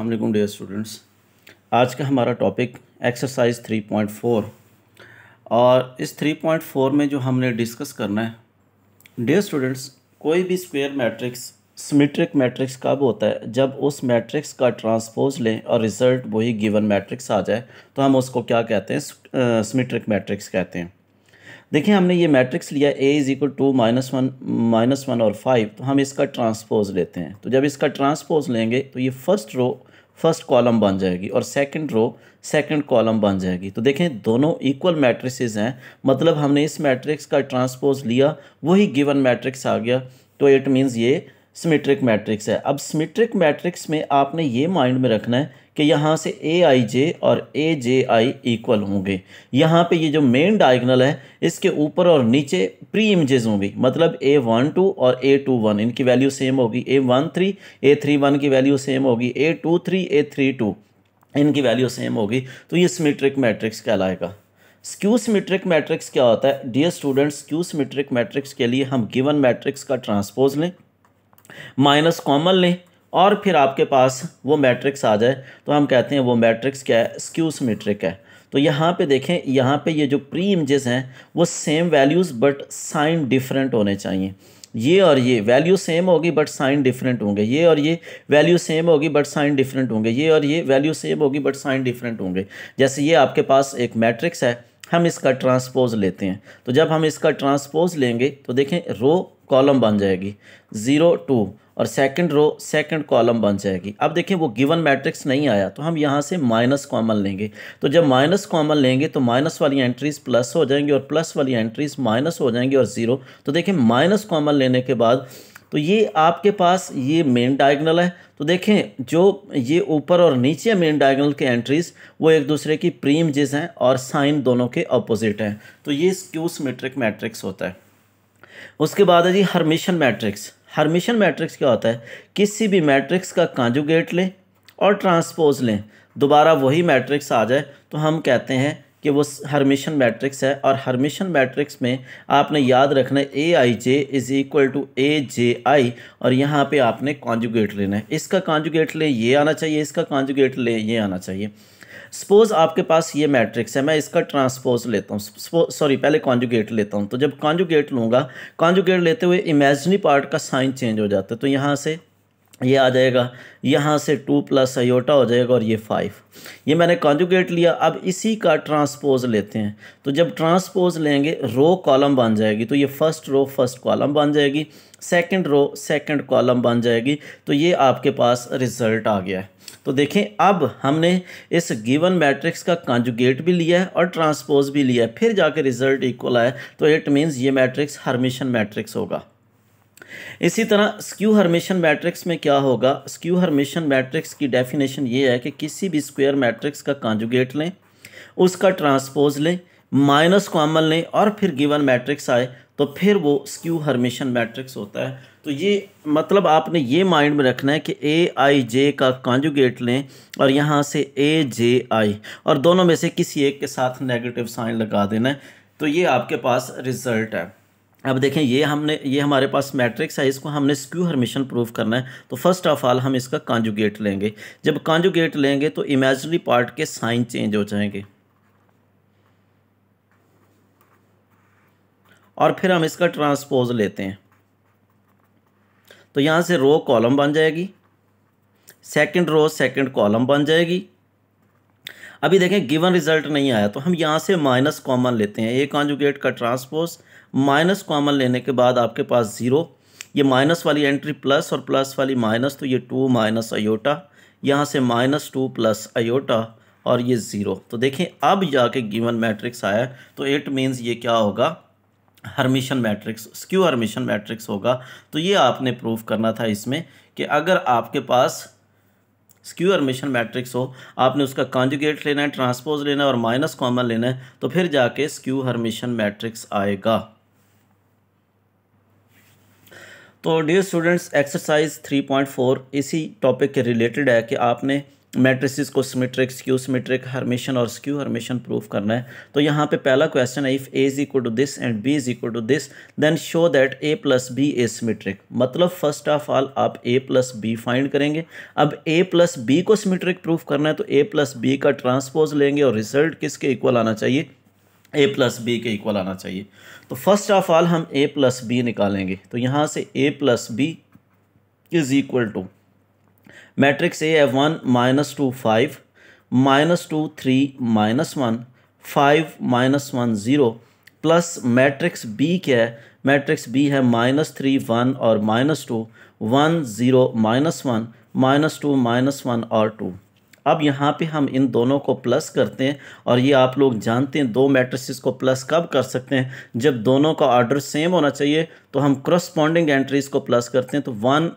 अल्लाम dear students आज का हमारा टॉपिक एक्सरसाइज 3.4 और इस 3.4 में जो हमने डिस्कस करना है डेयर स्टूडेंट्स कोई भी स्क्वेयर मैट्रिक्स सिमेट्रिक मैट्रिक्स कब होता है जब उस मैट्रिक्स का ट्रांसपोज लें और रिजल्ट वही गिवन मैट्रिक्स आ जाए तो हम उसको क्या कहते हैं सिमेट्रिक मैट्रिक्स कहते हैं देखिए हमने ये मैट्रिक्स लिया A is equal to minus one minus one और फाइव तो हम इसका ट्रांसपोज लेते हैं तो जब इसका ट्रांसपोज लेंगे तो ये फर्स्ट रो फर्स्ट कॉलम बन जाएगी और सेकंड रो सेकंड कॉलम बन जाएगी तो देखें दोनों इक्वल मैट्रिक हैं मतलब हमने इस मैट्रिक्स का ट्रांसपोज लिया वही गिवन मैट्रिक्स आ गया तो इट मीन्स ये सिमेट्रिक मैट्रिक्स है अब सिमेट्रिक मैट्रिक्स में आपने ये माइंड में रखना है कि यहाँ से ए आई जे और ए जे आई इक्वल होंगे यहाँ पे ये जो मेन डायगनल है इसके ऊपर और नीचे प्री इमेजेस होंगी मतलब ए वन टू और ए टू वन इनकी वैल्यू सेम होगी A one three A three one की वैल्यू सेम होगी A two three A three two इनकी वैल्यू सेम होगी तो ये सिमेट्रिक मैट्रिक्स कहलाएगा स्क्यू सिमेट्रिक मैट्रिक्स क्या होता है dear students skew symmetric matrix के लिए हम गिवन मैट्रिक्स का ट्रांसपोज लें माइनस कॉमन लें और फिर आपके पास वो मैट्रिक्स आ जाए तो हम कहते हैं वो मैट्रिक्स क्या है स्क्यूस मेट्रिक है तो यहाँ पे देखें यहाँ पे ये जो प्री इमेजेस हैं वो same values but sign different होने चाहिए ये और ये वैल्यू सेम होगी बट साइन डिफरेंट होंगे ये और ये वैल्यू सेम होगी बट साइन डिफरेंट होंगे ये और ये वैल्यू सेम होगी बट साइन डिफरेंट होंगे जैसे ये आपके पास एक मैट्रिक्स है हम इसका ट्रांसपोज लेते हैं तो जब हम इसका ट्रांसपोज लेंगे तो देखें रो कॉलम बन जाएगी ज़ीरो टू और सेकंड रो सेकंड कॉलम बन जाएगी अब देखें वो गिवन मैट्रिक्स नहीं आया तो हम यहाँ से माइनस कॉमन लेंगे तो जब माइनस कॉमन लेंगे तो माइनस वाली एंट्रीज प्लस हो जाएंगी और प्लस वाली एंट्रीज माइनस हो जाएंगी और ज़ीरो तो देखें माइनस कॉमन लेने के बाद तो ये आपके पास ये मेन डायगनल है तो देखें जो ये ऊपर और नीचे मेन डायगनल के एंट्रीज़ वो एक दूसरे की प्री हैं और साइन दोनों के अपोजिट हैं तो ये स्क्यूस मेट्रिक मैट्रिक्स होता है उसके बाद है जी हरमिशन मैट्रिक्स हरमिशन मैट्रिक्स क्या होता है किसी भी मैट्रिक्स का कांजुगेट लें और ट्रांसपोज लें दोबारा वही मैट्रिक्स आ जाए तो हम कहते हैं कि वो हरमिशन मैट्रिक्स है और हरमिशन मैट्रिक्स में आपने याद रखना है A I J is equal to A J I और यहाँ पे आपने कॉन्जुगेट लेना है इसका कॉन्जुगेट ले ये आना चाहिए इसका कॉन्जुगेट ले ये आना चाहिए सपोज़ आपके पास ये मैट्रिक्स है मैं इसका ट्रांसपोज लेता हूँ सॉरी पहले कॉन्जुगेट लेता हूँ तो जब कॉन्जुगेट लूँगा कॉन्जुगेट लेते हुए इमेजनी पार्ट का साइन चेंज हो जाता है तो यहाँ से ये आ जाएगा यहाँ से टू प्लस आयोटा हो जाएगा और ये फाइव ये मैंने कॉन्जुगेट लिया अब इसी का ट्रांसपोज लेते हैं तो जब ट्रांसपोज लेंगे रो कॉलम बन जाएगी तो ये फर्स्ट रो फर्स्ट कॉलम बन जाएगी सेकंड रो सेकंड कॉलम बन जाएगी तो ये आपके पास रिज़ल्ट आ गया है तो देखें अब हमने इस गिवन मैट्रिक्स का कॉन्जुगेट भी लिया है और ट्रांसपोज भी लिया है फिर जाके रिजल्ट इक्वल आया तो इट मीन्स ये मैट्रिक्स हर्मिशन मैट्रिक्स होगा इसी तरह स्क्यू हर्मिशन मैट्रिक्स में क्या होगा स्क्यू हर्मिशन मैट्रिक्स की डेफिनेशन ये है कि किसी भी स्क्वेयर मैट्रिक्स का कांजुगेट लें उसका ट्रांसपोज लें माइनस कॉमन लें और फिर गिवन मैट्रिक्स आए तो फिर वो स्क्यू हर्मिशन मैट्रिक्स होता है तो ये मतलब आपने ये माइंड में रखना है कि ए आई जे का कॉन्जुगेट लें और यहाँ से ए जे आई और दोनों में से किसी एक के साथ नेगेटिव साइन लगा देना है तो ये आपके पास रिज़ल्ट है अब देखें ये हमने ये हमारे पास मैट्रिक्स है इसको हमने स्क्यू हरमिशन प्रूव करना है तो फर्स्ट ऑफ ऑल हम इसका कॉन्जुगेट लेंगे जब कॉन्जुगेट लेंगे तो इमेजनरी पार्ट के साइन चेंज हो जाएंगे और फिर हम इसका ट्रांसपोज लेते हैं तो यहाँ से रो कॉलम बन जाएगी सेकंड रो सेकंड कॉलम बन जाएगी अभी देखें गिवन रिजल्ट नहीं आया तो हम यहाँ से माइनस कॉमन लेते हैं ए कॉन्जुगेट का ट्रांसपोज माइनस कॉमन लेने के बाद आपके पास ज़ीरो ये माइनस वाली एंट्री प्लस और प्लस वाली माइनस तो ये टू माइनस अयोटा यहाँ से माइनस टू प्लस अयोटा और ये ज़ीरो तो देखें अब जाके गिवन मैट्रिक्स आया तो इट मीन्स ये क्या होगा Hermitian matrix skew Hermitian matrix होगा तो ये आपने प्रूफ करना था इसमें कि अगर आपके पास स्क्यू हरमिशन मैट्रिक्स हो आपने उसका कॉन्जुगेट लेना है ट्रांसपोज लेना है और माइनस कॉमन लेना है तो फिर जाके स्क्यू हरमिशन मैट्रिक्स आएगा तो डियर स्टूडेंट्स एक्सरसाइज 3.4 इसी टॉपिक के रिलेटेड है कि आपने मैट्रिसेस को सिमेट्रिक स्क्यू सिमेट्रिक हर्मेशन और स्क्यू हर्मेशन प्रूफ करना है तो यहाँ पे पहला क्वेश्चन है if A is equal to this and B is equal to this then show that A plus B is symmetric मतलब फर्स्ट ऑफ ऑल आप ए प्लस बी फाइंड करेंगे अब ए प्लस बी को symmetric proof करना है तो A plus B का transpose लेंगे और रिजल्ट किसके इक्वल आना चाहिए ए प्लस बी के इक्वल आना चाहिए तो फर्स्ट ऑफ ऑल हम ए प्लस बी निकालेंगे तो यहाँ से A plus B is equal to matrix A है one minus two five minus two three minus one five minus one zero plus matrix B क्या है मैट्रिक्स बी है minus three one और minus two one zero minus one minus two minus one और two अब यहाँ पे हम इन दोनों को प्लस करते हैं और ये आप लोग जानते हैं दो मैट्रिसेस को प्लस कब कर सकते हैं जब दोनों का ऑर्डर सेम होना चाहिए तो हम क्रॉसपॉन्डिंग एंट्रीज को प्लस करते हैं तो वन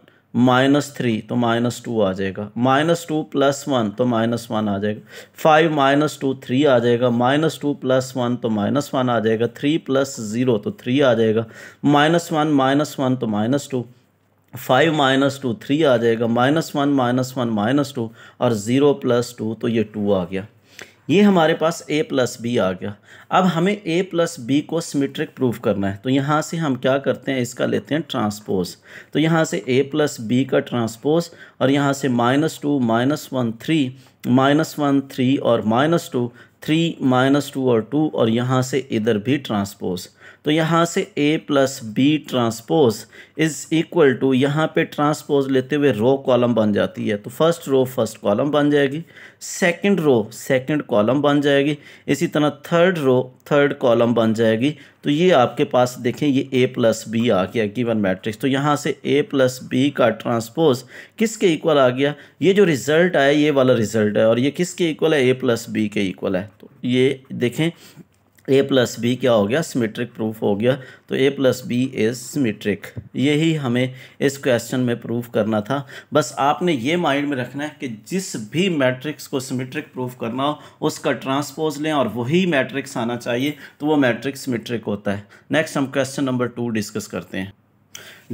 माइनस थ्री तो माइनस टू आ जाएगा माइनस टू प्लस वन तो माइनस वन आ जाएगा फाइव माइनस टू थ्री आ जाएगा माइनस टू प्लस वन तो माइनस वन आ जाएगा थ्री प्लस ज़ीरो तो थ्री आ जाएगा माइनस वन माइनस वन तो minus two five minus two three आ जाएगा minus one minus one minus two और ज़ीरो प्लस टू तो ये टू आ गया ये हमारे पास ए प्लस बी आ गया अब हमें ए प्लस बी को सिमेट्रिक प्रूफ करना है तो यहाँ से हम क्या करते हैं इसका लेते हैं ट्रांसपोज तो यहाँ से ए प्लस बी का ट्रांसपोज और यहाँ से minus two minus one three minus one three और minus two three minus two और टू और यहाँ से इधर भी ट्रांसपोज़ तो यहाँ से A plus B transpose is equal to यहाँ पे ट्रांसपोज लेते हुए रो कॉलम बन जाती है तो फर्स्ट रो फर्स्ट कॉलम बन जाएगी सेकंड रो सेकंड कॉलम बन जाएगी इसी तरह थर्ड रो थर्ड कॉलम बन जाएगी तो ये आपके पास देखें ये ए प्लस बी आ गया गिवन मैट्रिक्स तो यहाँ से ए प्लस बी का ट्रांसपोज किसके इक्वल आ गया ये जो रिज़ल्ट आया ये वाला रिज़ल्ट है और ये किसके इक्वल है ए प्लस बी के इक्वल है तो ये देखें ए प्लस बी क्या हो गया सिमेट्रिक प्रूफ हो गया तो A plus B is symmetric यही हमें इस क्वेश्चन में प्रूफ करना था बस आपने ये माइंड में रखना है कि जिस भी मैट्रिक्स को सिमेट्रिक प्रूफ करना हो उसका ट्रांसपोज लें और वही मैट्रिक्स आना चाहिए तो वो मैट्रिक्स सिमेट्रिक होता है नेक्स्ट हम क्वेश्चन नंबर टू डिस्कस करते हैं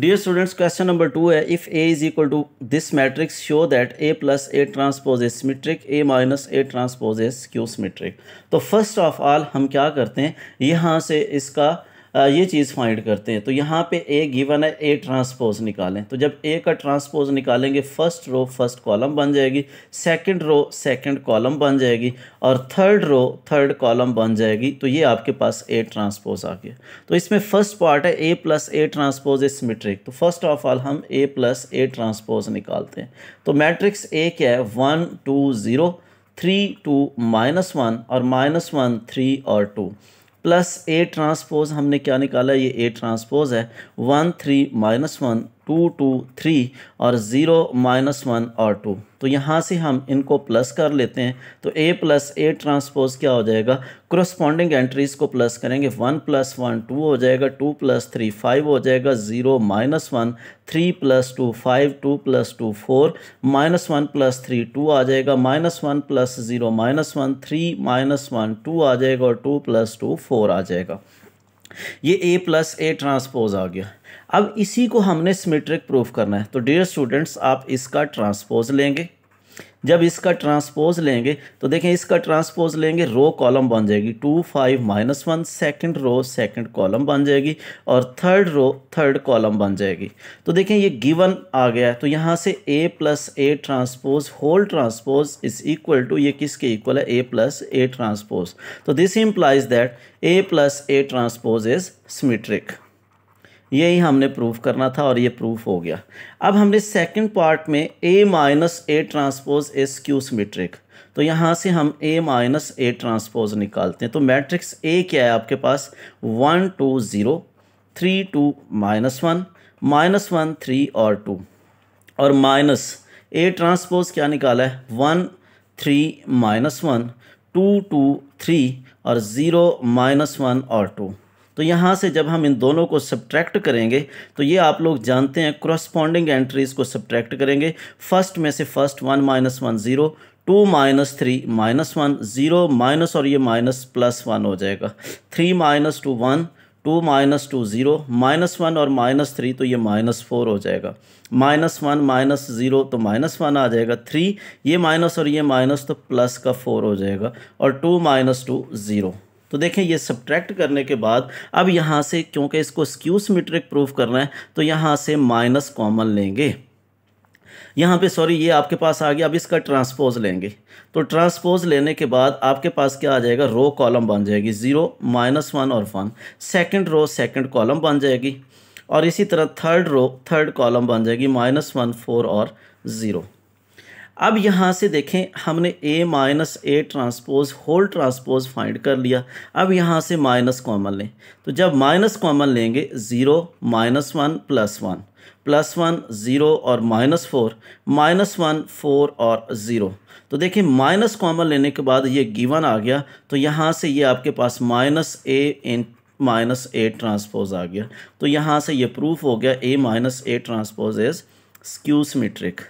dear students question number two है if A is equal to this matrix show that A plus A transpose A symmetric A minus A transpose A skew symmetric तो first of all हम क्या करते हैं यहाँ से इसका ये चीज़ फाइंड करते हैं तो यहाँ पे ए गिवन है ए ट्रांसपोज निकालें तो जब ए का ट्रांसपोज निकालेंगे फर्स्ट रो फर्स्ट कॉलम बन जाएगी सेकंड रो सेकंड कॉलम बन जाएगी और थर्ड रो थर्ड कॉलम बन जाएगी तो ये आपके पास ए ट्रांसपोज आ गया तो इसमें फर्स्ट पार्ट है A plus A transpose symmetric तो फर्स्ट ऑफ ऑल हम ए प्लस ए ट्रांसपोज निकालते हैं तो मैट्रिक्स ए क्या है one two zero three two minus one और माइनस वन थ्री और टू प्लस ए ट्रांसपोज हमने क्या निकाला ये ए ट्रांसपोज है one three minus one two two three और ज़ीरो माइनस वन और टू तो यहाँ से हम इनको प्लस कर लेते हैं तो ए प्लस ए ट्रांसपोज क्या हो जाएगा क्रॉसपॉन्डिंग एंट्रीज़ को प्लस करेंगे वन प्लस वन टू हो जाएगा टू प्लस थ्री फाइव हो जाएगा zero minus one three plus two five two plus two four minus one plus three two आ जाएगा minus one plus zero minus one three minus one two आ जाएगा और two plus two four आ जाएगा ये ए प्लस ए ट्रांसपोज आ गया अब इसी को हमने सिमेट्रिक प्रूफ करना है तो डियर स्टूडेंट्स आप इसका ट्रांसपोज लेंगे जब इसका ट्रांसपोज लेंगे तो देखें इसका ट्रांसपोज लेंगे रो कॉलम बन जाएगी two five minus one second row second column बन जाएगी और थर्ड रो थर्ड कॉलम बन जाएगी तो देखें ये गिवन आ गया है तो यहाँ से A plus A transpose whole transpose is equal to ये किसके इक्वल है ए प्लस ए ट्रांसपोज तो this implies that A plus A transpose is symmetric यही हमने प्रूफ करना था और ये प्रूफ हो गया अब हमने सेकंड पार्ट में A minus A transpose is skew symmetric तो यहाँ से हम ए माइनस ए ट्रांसपोज निकालते हैं तो मैट्रिक्स ए क्या है आपके पास one two zero three two minus one minus one three और टू और माइनस ए ट्रांसपोज क्या निकाला है one three minus one two two three और ज़ीरो माइनस वन और टू तो यहाँ से जब हम इन दोनों को सब्ट्रैक्ट करेंगे तो ये आप लोग जानते हैं क्रॉस्पॉन्डिंग एंट्रीज़ को सब्ट्रैक्ट करेंगे फर्स्ट में से first one minus one zero two minus three minus one zero minus और ये माइनस प्लस वन हो जाएगा three minus two one two minus two zero minus one और माइनस थ्री तो ये माइनस फोर हो जाएगा माइनस वन माइनस ज़ीरो तो माइनस वन आ जाएगा थ्री ये माइनस और ये माइनस तो प्लस का फोर हो जाएगा और टू माइनस टू ज़ीरो तो देखें ये सब्ट्रैक्ट करने के बाद अब यहाँ से क्योंकि इसको स्क्यूस मीट्रिक प्रूफ करना है तो यहाँ से माइनस कॉमन लेंगे यहाँ पे सॉरी ये आपके पास आ गया अब इसका ट्रांसपोज लेंगे तो ट्रांसपोज लेने के बाद आपके पास क्या आ जाएगा रो कॉलम बन जाएगी ज़ीरो माइनस वन और one second row second column बन जाएगी और इसी तरह थर्ड रो थर्ड कॉलम बन जाएगी माइनस वन फोर और ज़ीरो अब यहाँ से देखें हमने A minus A transpose whole transpose find कर लिया अब यहाँ से माइनस कॉमन लें तो जब माइनस कॉमन लेंगे zero minus one plus one plus one zero और minus four minus one four और ज़ीरो तो देखिए माइनस कॉमन लेने के बाद ये गिवन आ गया तो यहाँ से ये आपके पास minus A in minus A transpose आ गया तो यहाँ से ये प्रूफ हो गया A minus A transpose is skew symmetric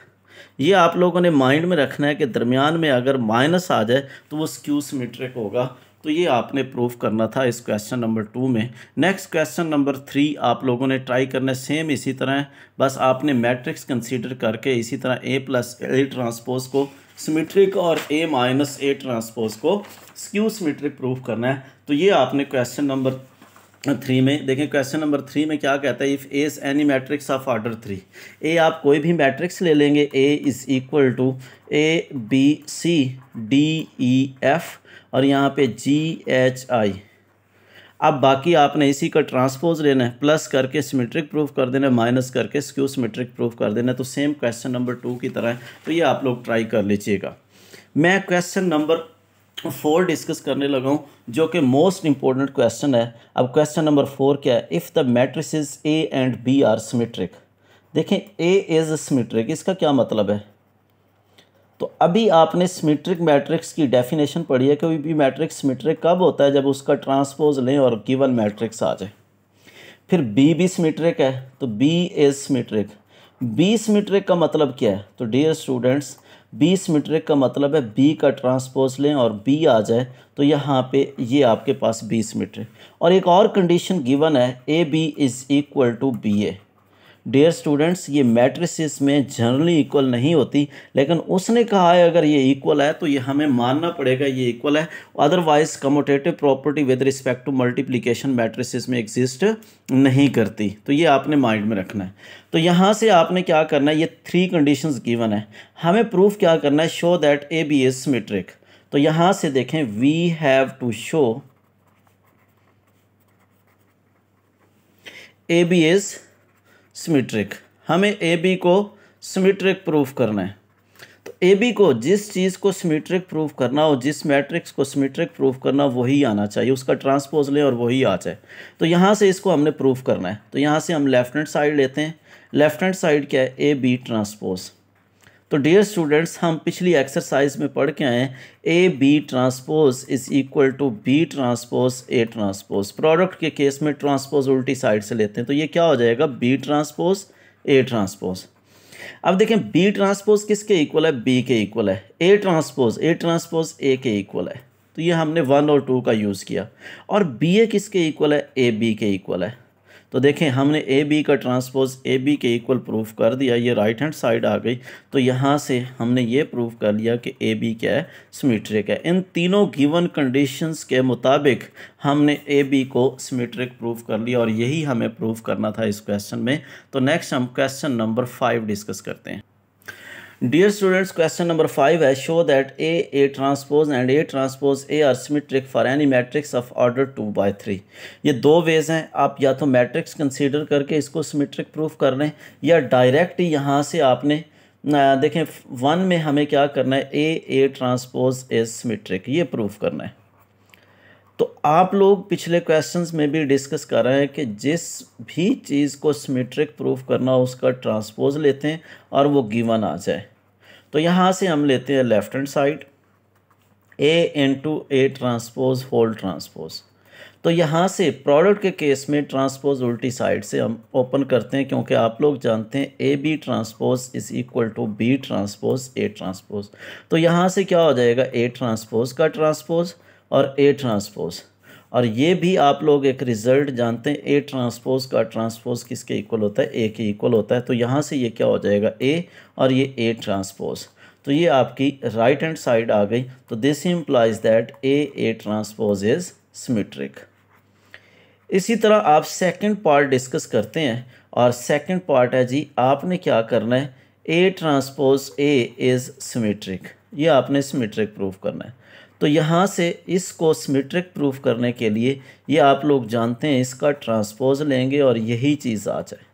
ये आप लोगों ने माइंड में रखना है कि दरमियान में अगर माइनस आ जाए तो वो स्क्यू सिमेट्रिक होगा तो ये आपने प्रूफ करना था इस क्वेश्चन नंबर टू में नेक्स्ट क्वेश्चन नंबर थ्री आप लोगों ने ट्राई करना है सेम इसी तरह है बस आपने मैट्रिक्स कंसीडर करके इसी तरह ए प्लस ए ट्रांसपोज को सिमेट्रिक और ए माइनस ए ट्रांसपोज को स्क्यू सिमेट्रिक प्रूफ करना है तो ये आपने क्वेश्चन नंबर थ्री में देखें क्वेश्चन नंबर थ्री में क्या कहता है if A is any matrix of order three A आप कोई भी मैट्रिक्स ले लेंगे A is equal to A B C D E F और यहाँ पे जी एच आई अब बाकी आपने इसी का ट्रांसपोज लेना है प्लस करके सिमेट्रिक प्रूफ कर देना है माइनस करके स्क्यू सिमेट्रिक प्रूफ कर देना है तो सेम क्वेश्चन नंबर टू की तरह है तो ये आप लोग ट्राई कर लीजिएगा मैं क्वेश्चन नंबर फोर डिस्कस करने लगा हूँ जो कि मोस्ट इंपॉर्टेंट क्वेश्चन है अब क्वेश्चन नंबर फोर क्या है if the matrices A and B are symmetric देखें ए इज़ सिमेट्रिक इसका क्या मतलब है तो अभी आपने सिमेट्रिक मैट्रिक्स की डेफिनेशन पढ़ी है कि भी मैट्रिक्स सिमेट्रिक कब होता है जब उसका ट्रांसपोज लें और गिवन मैट्रिक्स आ जाए फिर बी भी सिमेट्रिक है तो B is symmetric B symmetric का मतलब क्या है तो डियर स्टूडेंट्स बीस मीट्रिक का मतलब है बी का ट्रांसपोज लें और बी आ जाए तो यहाँ पे ये आपके पास बीस मीट्रिक और एक और कंडीशन गिवन है A B is equal to B A dear students ये मैट्रिसेस में जनरली इक्वल नहीं होती लेकिन उसने कहा है अगर ये इक्वल है तो ये हमें मानना पड़ेगा ये इक्वल है otherwise commutative property with respect to multiplication matrices में एग्जिस्ट नहीं करती तो ये आपने माइंड में रखना है तो यहाँ से आपने क्या करना है ये थ्री कंडीशन गिवन है हमें प्रूफ क्या करना है show that A B symmetric तो यहाँ से देखें we have to show A B एस सिमेट्रिक हमें ए बी को सिमेट्रिक प्रूफ करना है तो ए बी को जिस चीज़ को सिमेट्रिक प्रूफ करना हो जिस मैट्रिक्स को सिमेट्रिक प्रूफ करना वही आना चाहिए उसका ट्रांसपोज लें और वही आ जाए तो यहाँ से इसको हमने प्रूफ करना है तो यहाँ से हम लेफ्ट हैंड साइड लेते हैं लेफ्ट हैंड साइड क्या है ए बी ट्रांसपोज़ तो डियर स्टूडेंट्स हम पिछली एक्सरसाइज में पढ़ के आए A B transpose is equal to B transpose A transpose product के केस में ट्रांसपोज उल्टी साइड से लेते हैं तो ये क्या हो जाएगा बी ट्रांसपोज ए ट्रांसपोज अब देखें बी ट्रांसपोज किसके इक्वल है बी के इक्वल है ए ट्रांसपोज ए ट्रांसपोज ए के इक्वल है तो ये हमने वन और टू का यूज़ किया और बी ए किसके इक्वल है ए बी के इक्वल है तो देखें हमने ए बी का ट्रांसपोज ए बी के इक्वल प्रूफ कर दिया ये राइट हैंड साइड आ गई तो यहाँ से हमने ये प्रूफ कर लिया कि ए बी क्या है सिमेट्रिक है इन तीनों गिवन कंडीशंस के मुताबिक हमने ए बी को सिमेट्रिक प्रूफ कर लिया और यही हमें प्रूफ करना था इस क्वेश्चन में तो नेक्स्ट हम क्वेश्चन नंबर फाइव डिस्कस करते हैं dear students question number five है show that A A transpose and A transpose A are symmetric for any matrix of order two by three ये दो वेज हैं आप या तो मैट्रिक्स कंसीडर करके इसको सिमेट्रिक प्रूफ कर लें या डायरेक्ट यहाँ से आपने देखें वन में हमें क्या करना है A A transpose A symmetric ये प्रूफ करना है तो आप लोग पिछले क्वेश्चंस में भी डिस्कस कर रहे हैं कि जिस भी चीज़ को सिमेट्रिक प्रूफ करना हो उसका ट्रांसपोज लेते हैं और वो गिवन आ जाए तो यहाँ से हम लेते हैं left hand side A into A transpose whole transpose तो यहाँ से प्रोडक्ट के केस में ट्रांसपोज उल्टी साइड से हम ओपन करते हैं क्योंकि आप लोग जानते हैं A B transpose is equal to B transpose A transpose तो यहाँ से क्या हो जाएगा ए ट्रांसपोज का ट्रांसपोज़ और ए ट्रांसपोज़ और ये भी आप लोग एक रिज़ल्ट जानते हैं ए ट्रांसपोज़ का ट्रांसपोज़ किसके इक्वल होता है ए के इक्वल होता है तो यहाँ से ये क्या हो जाएगा ए और ये ए ट्रांसपोज़ तो ये आपकी राइट हैंड साइड आ गई तो this implies that A A transpose is symmetric इसी तरह आप सेकंड पार्ट डिस्कस करते हैं और सेकंड पार्ट है जी आपने क्या करना है A transpose A is symmetric ये आपने सिमेट्रिक प्रूव करना है तो यहाँ से इसको सिमेट्रिक प्रूफ करने के लिए ये आप लोग जानते हैं इसका ट्रांसपोज लेंगे और यही चीज़ आ जाए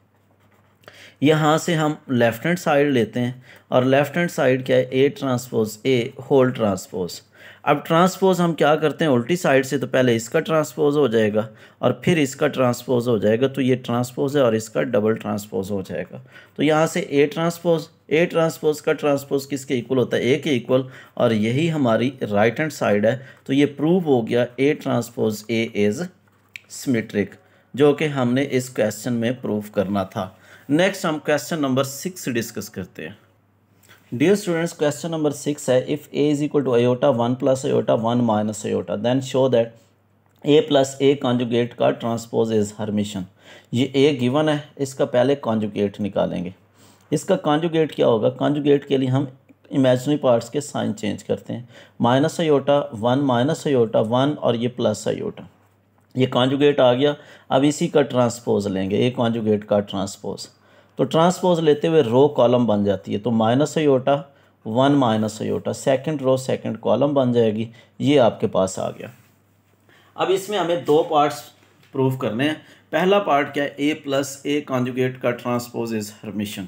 यहाँ से हम लेफ़्ट हैंड साइड लेते हैं और लेफ़्ट हैंड साइड क्या है A transpose A whole transpose अब ट्रांसपोज हम क्या करते हैं उल्टी साइड से तो पहले इसका ट्रांसपोज हो जाएगा और फिर इसका ट्रांसपोज हो जाएगा तो ये ट्रांसपोज है और इसका डबल ट्रांसपोज हो जाएगा तो यहाँ से ए ट्रांसपोज ए ट्रांसपोज का ट्रांसपोज किसके इक्वल होता है ए के इक्वल और यही हमारी राइट हैंड साइड है तो ये प्रूव हो गया A transpose A is symmetric जो कि हमने इस क्वेश्चन में प्रूव करना था नेक्स्ट हम क्वेश्चन नंबर सिक्स डिस्कस करते हैं dear students question number six है if A is equal to iota one plus iota one minus iota then show that A plus A conjugate का transpose is Hermitian ये A given है इसका पहले conjugate निकालेंगे इसका कॉन्जुगेट क्या होगा कॉन्जुगेट के लिए हम इमेजनरी पार्ट्स के साइन चेंज करते हैं minus iota one minus iota one और ये प्लस अयोटा ये कॉन्जुगेट आ गया अब इसी का ट्रांसपोज लेंगे ए कॉन्जुगेट का ट्रांसपोज़ तो ट्रांसपोज लेते हुए रो कॉलम बन जाती है तो minus iota one minus iota second row second column बन जाएगी ये आपके पास आ गया अब इसमें हमें दो पार्ट्स प्रूव करने हैं पहला पार्ट क्या है ए प्लस ए कॉन्जुगेट का ट्रांसपोज इज़ हरमिशन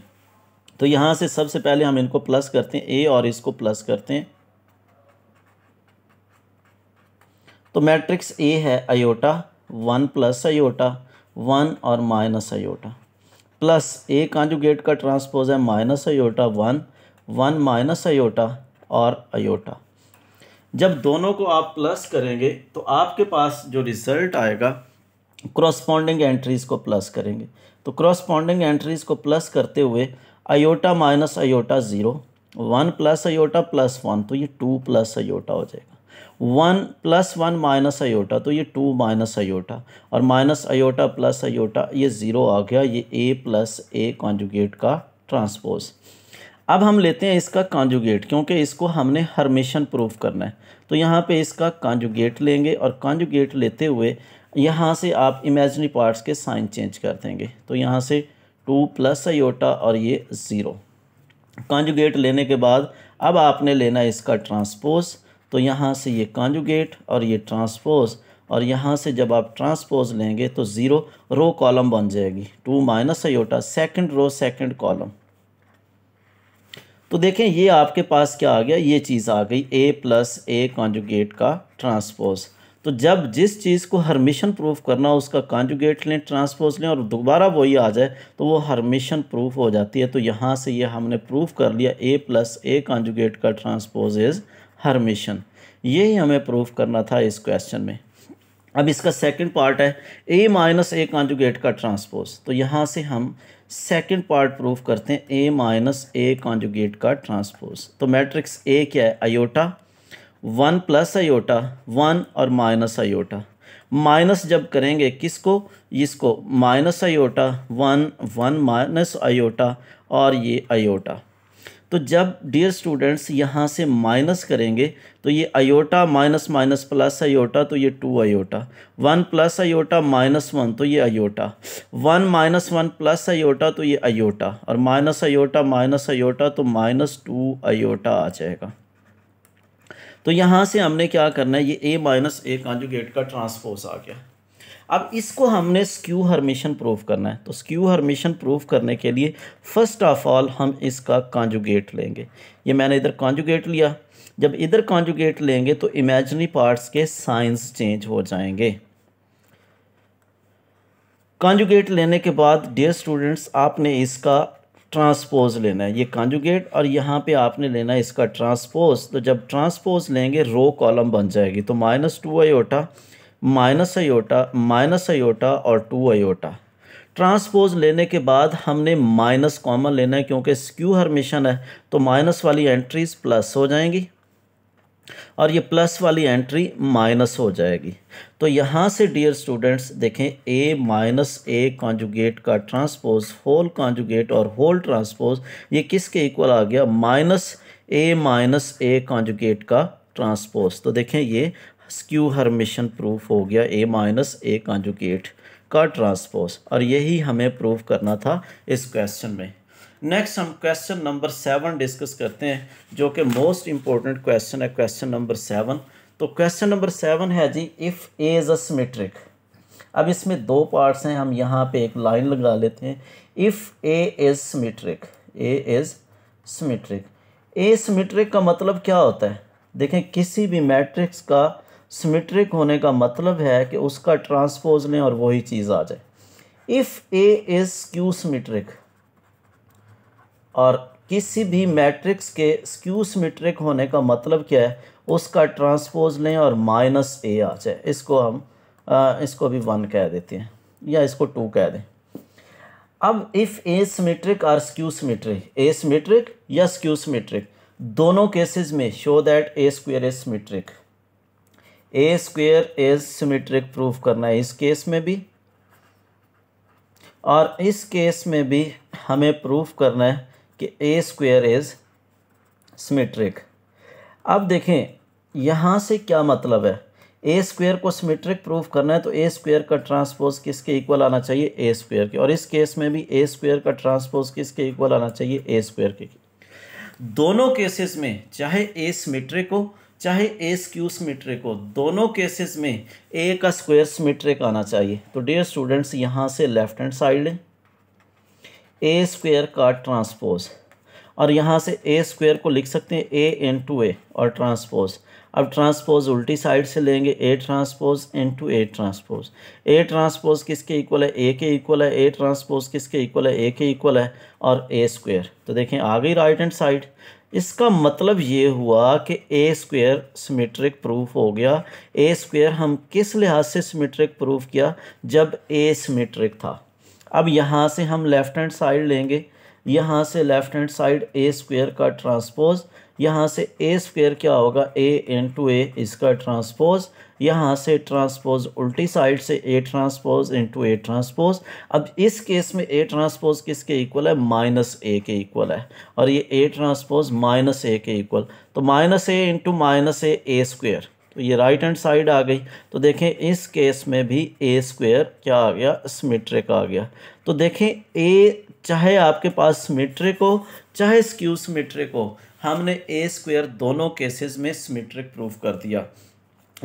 तो यहाँ से सबसे पहले हम इनको प्लस करते हैं ए और इसको प्लस करते हैं तो मैट्रिक्स ए है iota one plus iota one और minus iota plus A conjugate का ट्रांसपोज है minus iota one one minus iota और अयोटा जब दोनों को आप प्लस करेंगे तो आपके पास जो रिजल्ट आएगा क्रॉसपॉन्डिंग एंट्रीज़ को प्लस करेंगे तो क्रॉसपॉन्डिंग एंट्रीज़ को प्लस करते हुए iota minus iota zero one plus iota plus one तो ये टू प्लस अयोटा हो जाएगा one plus one minus iota तो ये टू माइनस अयोटा और माइनस अयोटा प्लस अयोटा ये ज़ीरो आ गया ये ए प्लस ए कॉन्जुगेट का ट्रांसपोज अब हम लेते हैं इसका कॉन्जुगेट क्योंकि इसको हमने हरमेशन प्रूफ करना है तो यहाँ पे इसका कॉन्जुगेट लेंगे और कॉन्जुगेट लेते हुए यहाँ से आप इमेजनरी पार्ट्स के साइन चेंज कर देंगे तो यहाँ से टू प्लस अयोटा और ये ज़ीरो कॉन्जुगेट लेने के बाद अब आपने लेना इसका ट्रांसपोज़ तो यहाँ से ये कॉन्जुगेट और ये ट्रांसपोज और यहाँ से जब आप ट्रांसपोज लेंगे तो ज़ीरो रो कॉलम बन जाएगी two minus iota second row second column तो देखें ये आपके पास क्या आ गया ये चीज़ आ गई ए प्लस ए कॉन्जुगेट का ट्रांसपोज तो जब जिस चीज़ को हरमिशन प्रूफ करना उसका कॉन्जुगेट लें ट्रांसपोज लें और दोबारा वही आ जाए तो वो हरमिशन प्रूफ हो जाती है तो यहाँ से ये हमने प्रूफ कर लिया ए प्लस ए कॉन्जुगेट का ट्रांसपोज इज़ हर मिशन ही हमें प्रूफ करना था इस क्वेश्चन में अब इसका सेकंड पार्ट है ए माइनस ए कॉन्जुगेट का ट्रांसपोज तो यहाँ से हम सेकंड पार्ट प्रूफ करते हैं ए माइनस ए कॉन्जुगेट का ट्रांसपोज तो मैट्रिक्स ए क्या है iota one plus iota one और माइनस अयोटा माइनस जब करेंगे किसको इसको minus iota one one minus iota और ये अयोटा तो जब डियर स्टूडेंट्स यहाँ से माइनस करेंगे तो ये iota minus minus plus iota तो ये two iota one plus iota minus one तो ये iota one minus one plus iota तो ये अयोटा और माइनस अयोटा माइनस अयोटा तो माइनस टू अयोटा आ जाएगा तो यहाँ से हमने क्या करना है ये ए माइनस ए कॉन्जुगेट का ट्रांसपोज आ गया अब इसको हमने स्क्यू हरमिशन प्रूफ करना है तो स्क्यू हरमिशन प्रूफ करने के लिए फर्स्ट ऑफ ऑल हम इसका कॉन्जुगेट लेंगे ये मैंने इधर कॉन्जुगेट लिया जब इधर कॉन्जुगेट लेंगे तो इमेजनरी पार्ट्स के साइंस चेंज हो जाएंगे कॉन्जुगेट लेने के बाद डियर स्टूडेंट्स आपने इसका ट्रांसपोज लेना है ये कॉन्जुगेट और यहाँ पे आपने लेना है इसका ट्रांसपोज तो जब ट्रांसपोज लेंगे रो कॉलम बन जाएगी तो minus two iota minus iota minus iota और टू अयोटा ट्रांसपोज लेने के बाद हमने माइनस कॉमन लेना है क्योंकि स्क्यू मिशन है तो माइनस वाली एंट्रीज प्लस हो जाएंगी और ये प्लस वाली एंट्री माइनस हो जाएगी तो यहाँ से डियर स्टूडेंट्स देखें ए माइनस ए कॉन्जुगेट का ट्रांसपोज होल कॉन्जुगेट और होल ट्रांसपोज ये किसके इक्वल आ गया minus A minus A conjugate का ट्रांसपोज तो देखें ये स्क्यू मिशन प्रूफ हो गया ए माइनस ए कॉन्जुकेट का ट्रांसपोज और यही हमें प्रूफ करना था इस क्वेश्चन में नेक्स्ट हम क्वेश्चन नंबर सेवन डिस्कस करते हैं जो कि मोस्ट इंपॉर्टेंट क्वेश्चन है क्वेश्चन नंबर सेवन तो क्वेश्चन नंबर सेवन है जी if A is a symmetric अब इसमें दो पार्ट्स हैं हम यहाँ पे एक लाइन लगा लेते हैं if A is symmetric A is symmetric A symmetric का मतलब क्या होता है देखें किसी भी मैट्रिक्स का सिमेट्रिक होने का मतलब है कि उसका ट्रांसपोज लें और वही चीज़ आ जाए if A is skew symmetric और किसी भी मैट्रिक्स के स्क्यू सिमेट्रिक होने का मतलब क्या है उसका ट्रांसपोज लें और माइनस ए आ जाए इसको हम आ, इसको भी वन कह देते हैं या इसको टू कह दें अब इफ़ ए सिमेट्रिक और स्क्यू सिमेट्रिक ए सिमेट्रिक या स्क्यू सिमेट्रिक दोनों केसेस में show that A square is symmetric A square is symmetric proof करना है इस केस में भी और इस केस में भी हमें प्रूफ करना है कि ए स्क्वेयर एज सिमेट्रिक अब देखें यहाँ से क्या मतलब है ए स्क्वेयर को सिमेट्रिक प्रूफ करना है तो ए स्क्वेयर का ट्रांसपोज किसके इक्वल आना चाहिए ए स्क्वेयर के और इस केस में भी ए स्क्वेयर का ट्रांसपोज किसके इक्वल आना चाहिए ए स्क्वेयर के दोनों केसेस में चाहे ए सिमेट्रिक हो चाहे ए स्क्यू मीट्रिक हो दोनों केसेस में ए का स्क्वायर सिमेट्रिक आना चाहिए तो डियर स्टूडेंट्स यहाँ से लेफ्ट हैंड साइड लें ए स्क्वायर का ट्रांसपोज और यहाँ से ए स्क्वायर को लिख सकते हैं ए इन टू ए और ट्रांसपोज अब ट्रांसपोज उल्टी साइड से लेंगे A transpose into A transpose A transpose किसके इक्वल है ए के इक्वल है ए ट्रांसपोज किसके इक्वल है ए के इक्वल है और ए स्क्वायर तो देखें आ गई राइट हैंड साइड इसका मतलब ये हुआ कि ए स्क्वेयर सिमेट्रिक प्रूफ हो गया ए स्क्वेयर हम किस लिहाज से सिमेट्रिक प्रूफ किया जब ए सिमेट्रिक था अब यहाँ से हम लेफ़्ट हैंड साइड लेंगे यहाँ से left hand side A square का ट्रांसपोज़ यहाँ से ए स्क्वेयर क्या होगा ए इंटू ए इसका ट्रांसपोज यहाँ से ट्रांसपोज उल्टी साइड से A transpose into A transpose अब इस केस में ए ट्रांसपोज किसके इक्वल है माइनस ए के इक्वल है और ये ए ट्रांसपोज माइनस ए के इक्वल तो minus A into minus A A square तो ये राइट हैंड साइड आ गई तो देखें इस केस में भी ए स्क्वेयर क्या आ गया सिमेट्रिक आ गया तो देखें ए चाहे आपके पास सिमेट्रिक हो चाहे स्क्यू सिमेट्रिक हो हमने ए स्क्वेयर दोनों केसेस में सिमेट्रिक प्रूफ कर दिया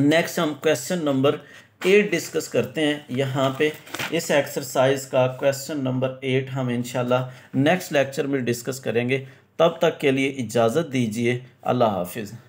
नेक्स्ट हम क्वेश्चन नंबर एट डिस्कस करते हैं यहाँ पे इस एक्सरसाइज का क्वेश्चन नंबर एट हम इंशाल्लाह नेक्स्ट लेक्चर में डिस्कस करेंगे तब तक के लिए इजाज़त दीजिए अल्लाह हाफिज़